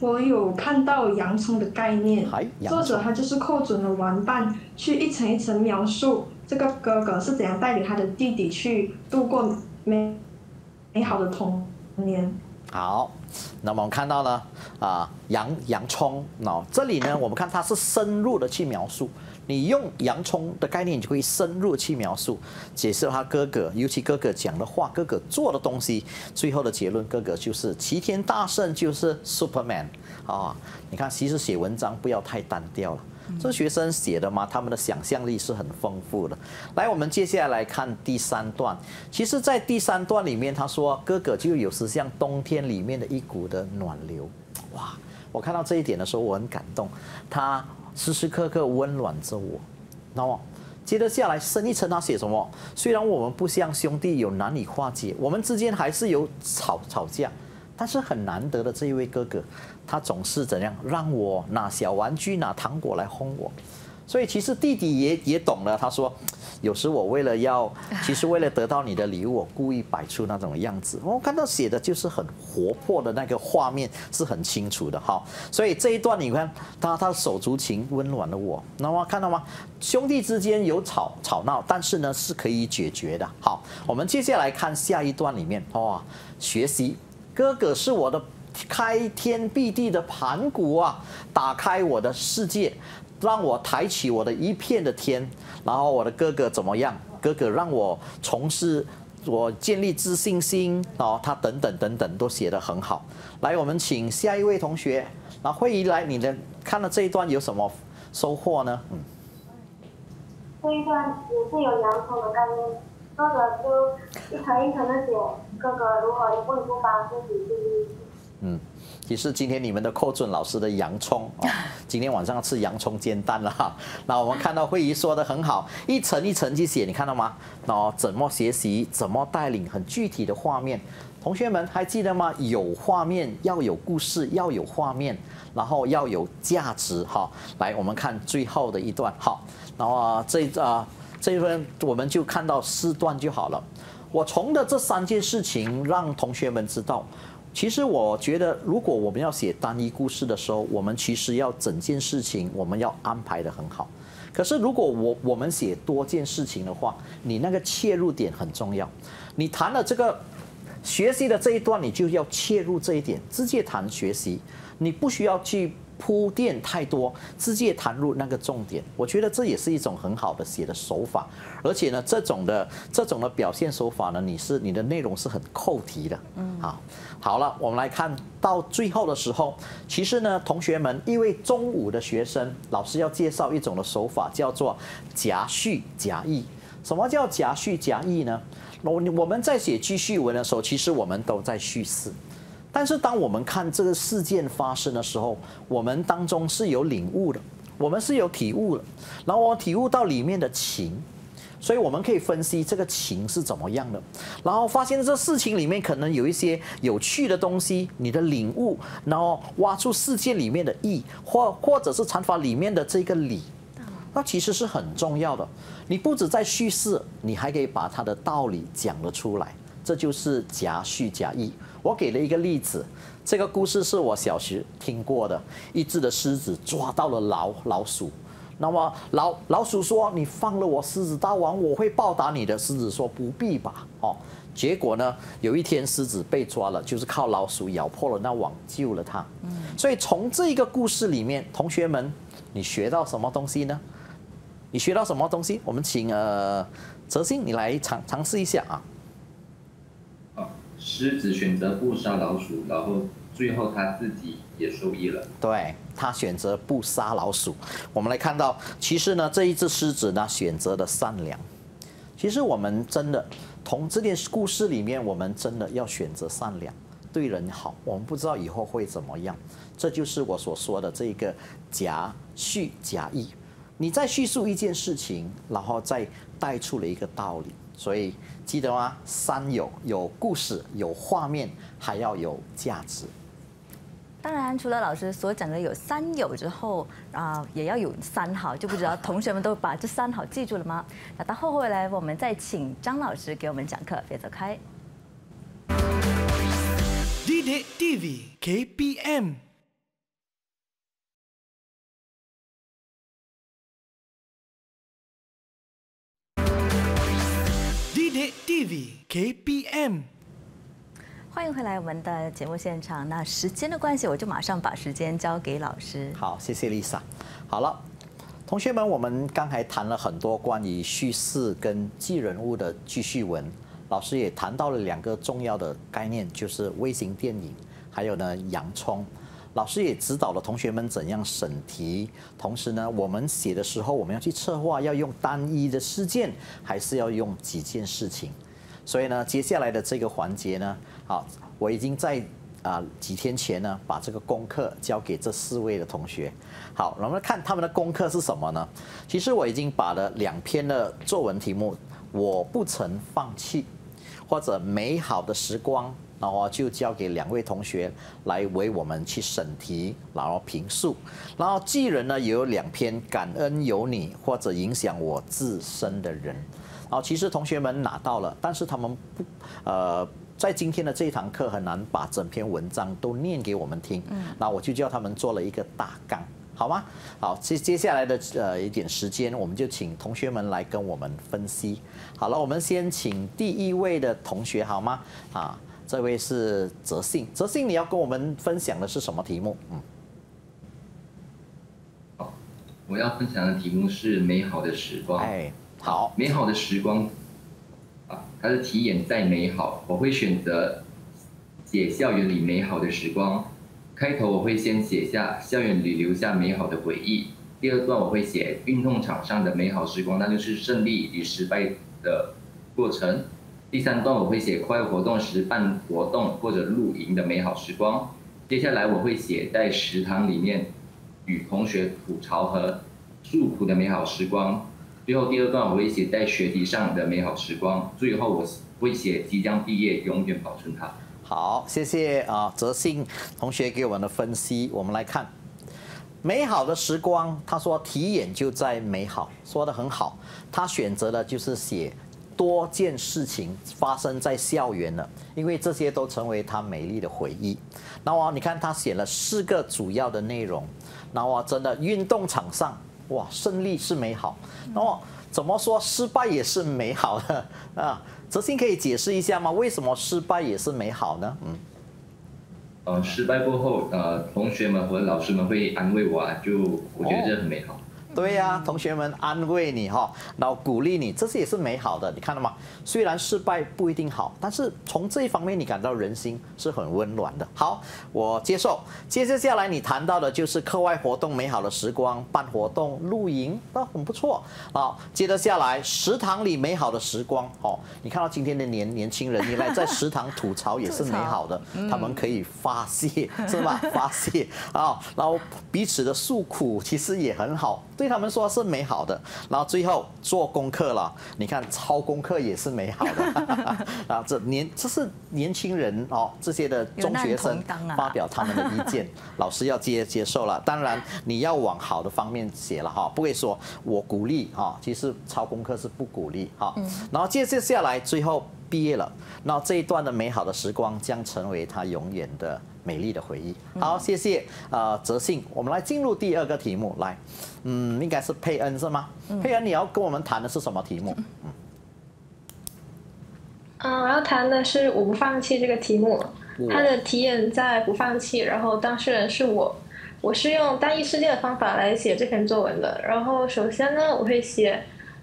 我有看到洋葱的概念，作者他就是寇准的玩伴，去一层一层描述这个哥哥是怎样带领他的弟弟去度过美美好的童年。好，那么我们看到呢，啊，洋葱，喏，这里呢，我们看他是深入的去描述。你用洋葱的概念，你就可以深入去描述、解释他哥哥，尤其哥哥讲的话、哥哥做的东西，最后的结论，哥哥就是齐天大圣就是 Superman 啊！你看，其实写文章不要太单调了。这学生写的嘛，他们的想象力是很丰富的。来，我们接下来看第三段。其实，在第三段里面，他说哥哥就有时像冬天里面的一股的暖流。哇！我看到这一点的时候，我很感动。他。时时刻刻温暖着我，那么，接着下来深一层，他写什么？虽然我们不像兄弟有难以化解，我们之间还是有吵吵架，但是很难得的这一位哥哥，他总是怎样让我拿小玩具、拿糖果来哄我。所以其实弟弟也也懂了，他说，有时我为了要，其实为了得到你的礼物，我故意摆出那种样子。我看到写的就是很活泼的那个画面，是很清楚的。好，所以这一段你看，他他手足情温暖的我，那么看到吗？兄弟之间有吵吵闹，但是呢是可以解决的。好，我们接下来看下一段里面哇，学习哥哥是我的开天辟地的盘古啊，打开我的世界。让我抬起我的一片的天，然后我的哥哥怎么样？哥哥让我从事，我建立自信心啊，他等等等等都写得很好。来，我们请下一位同学，那惠怡来，你的看了这一段有什么收获呢？嗯，这一段也是有两层的概念，哥哥就一层一层的写，哥哥如何一步一步帮自己情做。嗯。也是今天你们的寇准老师的洋葱啊，<laughs> 今天晚上要吃洋葱煎蛋了哈。<laughs> 那我们看到慧仪说的很好，一层一层去写，你看到吗？那怎么学习，怎么带领，很具体的画面。同学们还记得吗？有画面，要有故事，要有画面，然后要有价值哈。来，我们看最后的一段，好，然后这啊这一份我们就看到四段就好了。我从的这三件事情让同学们知道。其实我觉得，如果我们要写单一故事的时候，我们其实要整件事情我们要安排的很好。可是如果我我们写多件事情的话，你那个切入点很重要。你谈了这个学习的这一段，你就要切入这一点，直接谈学习，你不需要去。铺垫太多，直接谈入那个重点，我觉得这也是一种很好的写的手法。而且呢，这种的这种的表现手法呢，你是你的内容是很扣题的。嗯好，好了，我们来看到最后的时候，其实呢，同学们，因为中午的学生，老师要介绍一种的手法，叫做夹叙夹议。什么叫夹叙夹议呢？我我们在写记叙文的时候，其实我们都在叙事。但是，当我们看这个事件发生的时候，我们当中是有领悟的，我们是有体悟了。然后我体悟到里面的情，所以我们可以分析这个情是怎么样的。然后发现这事情里面可能有一些有趣的东西。你的领悟，然后挖出事件里面的意，或或者是禅法里面的这个理，那其实是很重要的。你不止在叙事，你还可以把它的道理讲了出来，这就是假叙假意。我给了一个例子，这个故事是我小学听过的。一只的狮子抓到了老老鼠，那么老老鼠说：“你放了我，狮子大王，我会报答你的。”狮子说：“不必吧，哦。”结果呢，有一天狮子被抓了，就是靠老鼠咬破了那网救了它。嗯，所以从这个故事里面，同学们，你学到什么东西呢？你学到什么东西？我们请呃，哲星你来尝尝试一下啊。狮子选择不杀老鼠，然后最后他自己也受益了。对，他选择不杀老鼠。我们来看到，其实呢，这一只狮子呢，选择的善良。其实我们真的，从这件故事里面，我们真的要选择善良，对人好。我们不知道以后会怎么样，这就是我所说的这个假叙假意。你再叙述一件事情，然后再带出了一个道理，所以。记得吗？三有，有故事，有画面，还要有价值。当然，除了老师所讲的有三有之后啊，也要有三好，就不知道同学们都把这三好记住了吗？<laughs> 那到后回来，我们再请张老师给我们讲课，别走开。Ded TV KPM。TV KPM，欢迎回来我们的节目现场。那时间的关系，我就马上把时间交给老师。好，谢谢 Lisa。好了，同学们，我们刚才谈了很多关于叙事跟记人物的记叙文。老师也谈到了两个重要的概念，就是微型电影，还有呢洋葱。老师也指导了同学们怎样审题，同时呢，我们写的时候，我们要去策划，要用单一的事件，还是要用几件事情？所以呢，接下来的这个环节呢，好，我已经在啊几天前呢，把这个功课交给这四位的同学。好，我们看他们的功课是什么呢？其实我已经把了两篇的作文题目：我不曾放弃，或者美好的时光。然后就交给两位同学来为我们去审题，然后评述。然后寄人呢，也有两篇，感恩有你或者影响我自身的人。然后其实同学们拿到了，但是他们不呃，在今天的这一堂课很难把整篇文章都念给我们听。嗯。那我就叫他们做了一个大纲，好吗？好，接接下来的呃一点时间，我们就请同学们来跟我们分析。好了，我们先请第一位的同学，好吗？啊。这位是泽信，泽信，你要跟我们分享的是什么题目？嗯，好，我要分享的题目是《美好的时光》。哎，好，《美好的时光》啊，它的题眼在“美好”，我会选择写校园里美好的时光。开头我会先写下校园里留下美好的回忆。第二段我会写运动场上的美好时光，那就是胜利与失败的过程。第三段我会写快活动时办活动或者露营的美好时光，接下来我会写在食堂里面，与同学吐槽和诉苦的美好时光，最后第二段我会写在学籍上的美好时光，最后我会写即将毕业，永远保存它。好，谢谢啊，泽信同学给我们的分析，我们来看美好的时光，他说题眼就在美好，说的很好，他选择的就是写。多件事情发生在校园了，因为这些都成为他美丽的回忆。然后你看他写了四个主要的内容。然后真的，运动场上，哇，胜利是美好。然后怎么说失败也是美好的啊？泽信可以解释一下吗？为什么失败也是美好呢？嗯，呃，失败过后，呃，同学们和老师们会安慰我，啊，就我觉得这很美好。对呀，同学们安慰你哈，然后鼓励你，这些也是美好的，你看到吗？虽然失败不一定好，但是从这一方面你感到人心是很温暖的。好，我接受。接着下来你谈到的就是课外活动，美好的时光，办活动、露营，那很不错。好，接着下来食堂里美好的时光。哦，你看到今天的年年轻人，你来在食堂吐槽也是美好的，他们可以发泄，是吧？发泄啊，然后彼此的诉苦其实也很好。所以他们说是美好的，然后最后做功课了。你看抄功课也是美好的，然后这年这是年轻人哦，这些的中学生发表他们的意见，老师要接接受了。当然你要往好的方面写了哈，不会说我鼓励哈，其实抄功课是不鼓励哈。然后接接下来最后毕业了，那这一段的美好的时光将成为他永远的。美丽的回忆，好，谢谢，呃，泽信，我们来进入第二个题目，来，嗯，应该是佩恩是吗？佩恩，你要跟我们谈的是什么题目？嗯，嗯，我要谈的是我不放弃这个题目，它的题眼在不放弃，然后当事人是我，我是用单一事件的方法来写这篇作文的，然后首先呢，我会写。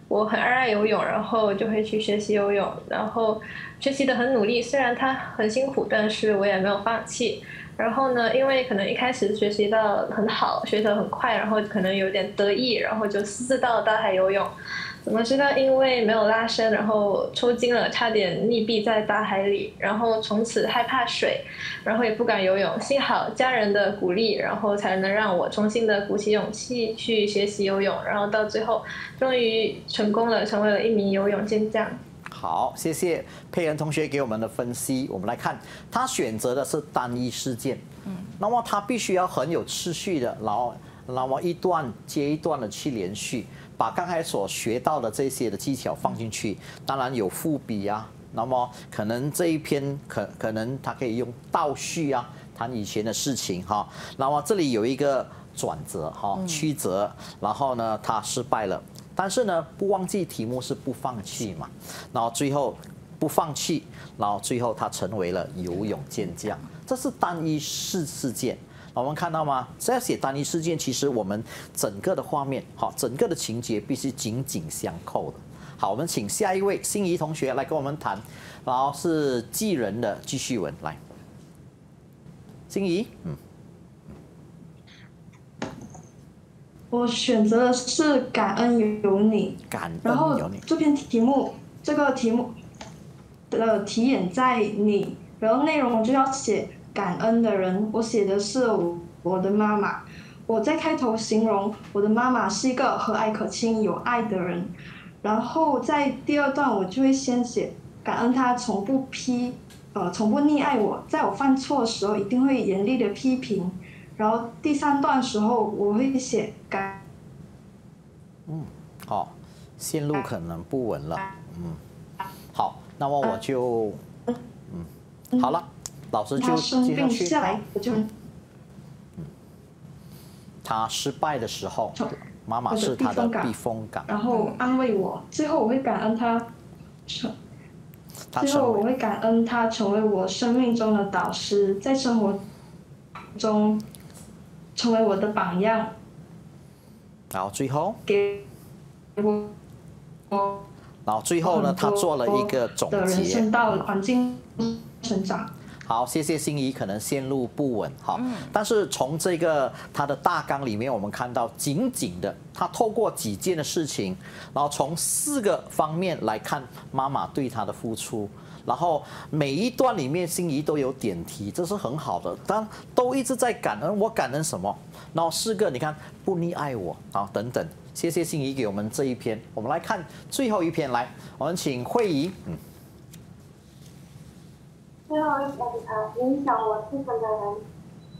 我很热爱游泳，然后就会去学习游泳，然后学习的很努力。虽然它很辛苦，但是我也没有放弃。然后呢，因为可能一开始学习的很好，学的很快，然后可能有点得意，然后就私自到了大海游泳。怎么知道？因为没有拉伸，然后抽筋了，差点溺毙在大海里，然后从此害怕水，然后也不敢游泳。幸好家人的鼓励，然后才能让我重新的鼓起勇气去学习游泳，然后到最后终于成功了，成为了一名游泳健将。好，谢谢佩恩同学给我们的分析。我们来看，他选择的是单一事件，嗯，那么他必须要很有秩序的，然后。那么一段接一段的去连续，把刚才所学到的这些的技巧放进去，当然有伏笔啊。那么可能这一篇可可能他可以用倒叙啊，谈以前的事情哈。那么这里有一个转折哈，曲折，然后呢他失败了，但是呢不忘记题目是不放弃嘛。然后最后不放弃，然后最后他成为了游泳健将，这是单一事事件。我们看到吗？样写单一事件，其实我们整个的画面，好，整个的情节必须紧紧相扣的。好，我们请下一位心仪同学来跟我们谈，然后是记人的记叙文来。心仪，嗯，我选择的是感恩有你，感恩有你。这篇题目，这个题目，的题眼在你，然后内容就要写。感恩的人，我写的是我我的妈妈。我在开头形容我的妈妈是一个和蔼可亲、有爱的人。然后在第二段，我就会先写感恩她从不批，呃，从不溺爱我，在我犯错的时候一定会严厉的批评。然后第三段时候，我会写感。嗯，好，线路可能不稳了。嗯，好，那么我就，嗯，好了。老师就今去。下来，我就他失败的时候，妈妈是他的避风港，然后安慰我，最后我会感恩他，成，最后我会感恩他成为我生命中的导师，在生活中成为我的榜样。然后最后给，我，然后最后呢，他做了一个总结，的人生到环境成长。好，谢谢心怡，可能线路不稳，好，但是从这个它的大纲里面，我们看到紧紧的，它透过几件的事情，然后从四个方面来看妈妈对他的付出，然后每一段里面心怡都有点题，这是很好的，但都一直在感恩，我感恩什么？然后四个，你看不溺爱我啊，等等，谢谢心怡给我们这一篇，我们来看最后一篇，来，我们请慧怡，嗯。最后，点，呃，影响我自身的人，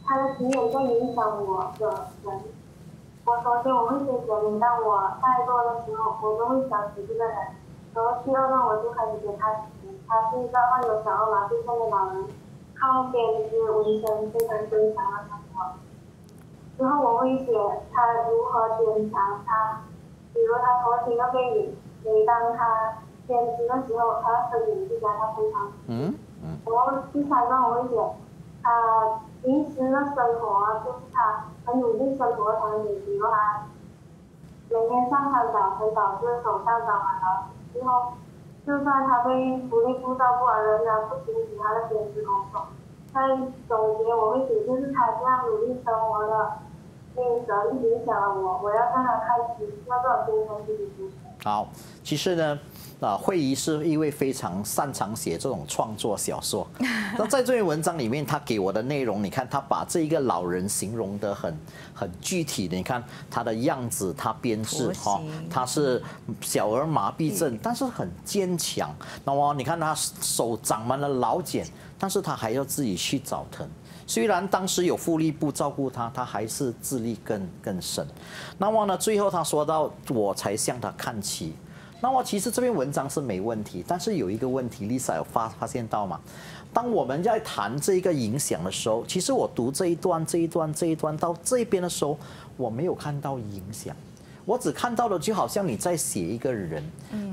他的行为就影响我的人。我首先我会写明，当但我写作的时候，我都会想起这个人。然后第二段我就开始写他，他是一个患有小儿麻痹症的老人，靠编织些纹身非常坚强的生活。之后我会写他如何坚强，他，比如他头听到背影，每当他坚持的时候，他身体就感到非常。嗯。我第三个我会写，他平时的生活啊，就是他很努力生活，她平时他每天上班早，从早就手上早了，然后就算他被福利部招顾着人，家不听其他的兼职工作。但总结我会写，就是他这样努力生活的，那早已影响了我，我要让他看齐，要做一个努力读书。好，其次呢。那惠仪是一位非常擅长写这种创作小说。<laughs> 那在这篇文章里面，他给我的内容，你看，他把这一个老人形容得很很具体。的，你看他的样子，他编制哈，他是小儿麻痹症，但是很坚强。那么你看他手长满了老茧，但是他还要自己去找疼。虽然当时有复利部照顾他，他还是自力更更深。那么呢，最后他说到，我才向他看齐。那么其实这篇文章是没问题，但是有一个问题，Lisa 有发发现到嘛？当我们在谈这一个影响的时候，其实我读这一段、这一段、这一段到这边的时候，我没有看到影响，我只看到了就好像你在写一个人。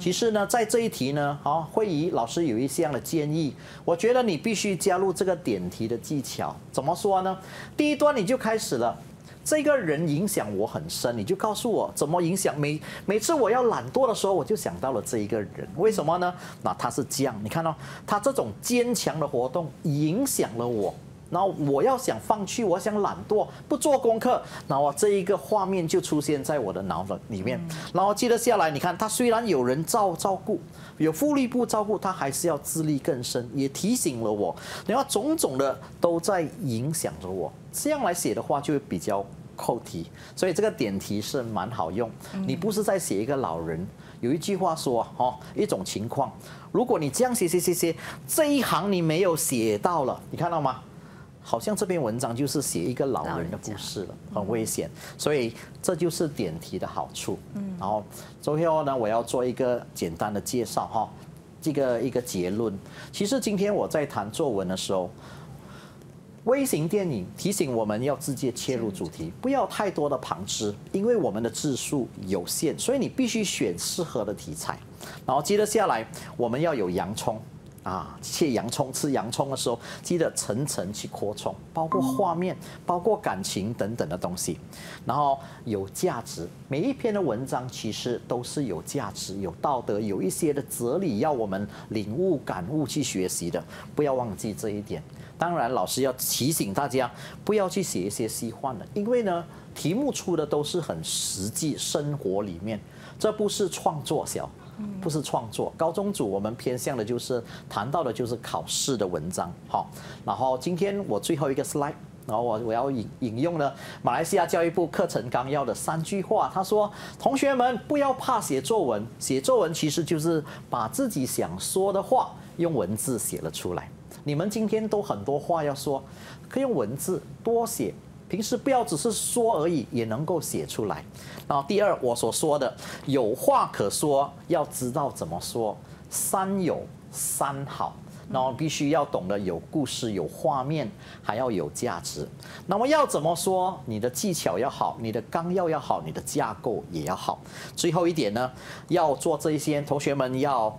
其实呢，在这一题呢，啊，会以老师有一些样的建议，我觉得你必须加入这个点题的技巧。怎么说呢？第一段你就开始了。这个人影响我很深，你就告诉我怎么影响。每每次我要懒惰的时候，我就想到了这一个人，为什么呢？那他是将，你看到他这种坚强的活动影响了我。然后我要想放弃，我想懒惰，不做功课，然后这一个画面就出现在我的脑海里面。然后接着下来，你看他虽然有人照照顾，有福利部照顾，他还是要自力更生，也提醒了我。然后种种的都在影响着我。这样来写的话就会比较扣题，所以这个点题是蛮好用。你不是在写一个老人？有一句话说，哦，一种情况，如果你这样写，写，写，写，这一行你没有写到了，你看到吗？好像这篇文章就是写一个老人的故事了，很危险，所以这就是点题的好处。嗯，然后最后呢，我要做一个简单的介绍哈，这个一个结论。其实今天我在谈作文的时候，微型电影提醒我们要直接切入主题，不要太多的旁枝，因为我们的字数有限，所以你必须选适合的题材。然后接着下来，我们要有洋葱。啊，切洋葱吃洋葱的时候，记得层层去扩充，包括画面、包括感情等等的东西，然后有价值。每一篇的文章其实都是有价值、有道德、有一些的哲理要我们领悟、感悟、去学习的，不要忘记这一点。当然，老师要提醒大家，不要去写一些虚幻的，因为呢，题目出的都是很实际生活里面，这不是创作小。不是创作，高中组我们偏向的就是谈到的就是考试的文章，好。然后今天我最后一个 slide，然后我我要引引用了马来西亚教育部课程纲要的三句话，他说：“同学们不要怕写作文，写作文其实就是把自己想说的话用文字写了出来。你们今天都很多话要说，可以用文字多写。”平时不要只是说而已，也能够写出来。然后第二，我所说的有话可说，要知道怎么说。三有三好，那我必须要懂得有故事、有画面，还要有价值。那么要怎么说？你的技巧要好，你的纲要要好，你的架构也要好。最后一点呢，要做这些，同学们要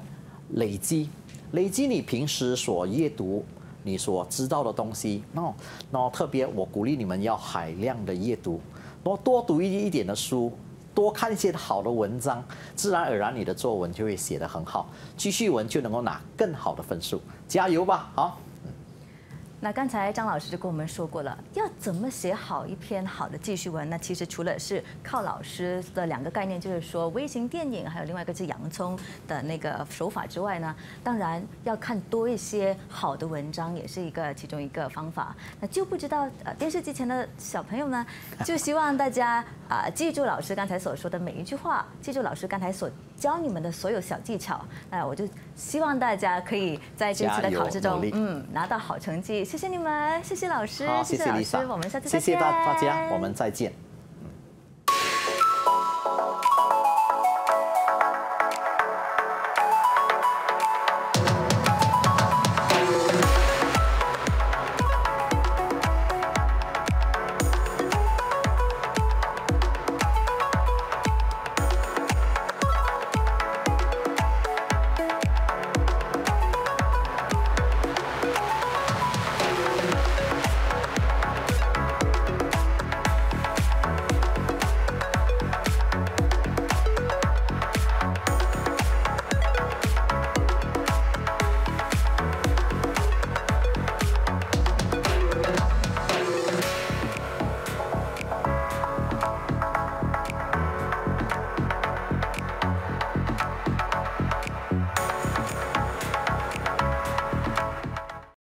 累积，累积你平时所阅读。你所知道的东西，那那特别，我鼓励你们要海量的阅读，多多读一一点的书，多看一些好的文章，自然而然你的作文就会写得很好，记叙文就能够拿更好的分数，加油吧，好。那刚才张老师就跟我们说过了，要怎么写好一篇好的记叙文？那其实除了是靠老师的两个概念，就是说微型电影，还有另外一个是洋葱的那个手法之外呢，当然要看多一些好的文章，也是一个其中一个方法。那就不知道呃，电视机前的小朋友呢，就希望大家啊记住老师刚才所说的每一句话，记住老师刚才所。教你们的所有小技巧，哎，我就希望大家可以在这次的考试中，嗯，拿到好成绩。谢谢你们，谢谢老师，谢谢老师，我们下次再见。谢谢大大家，我们再见。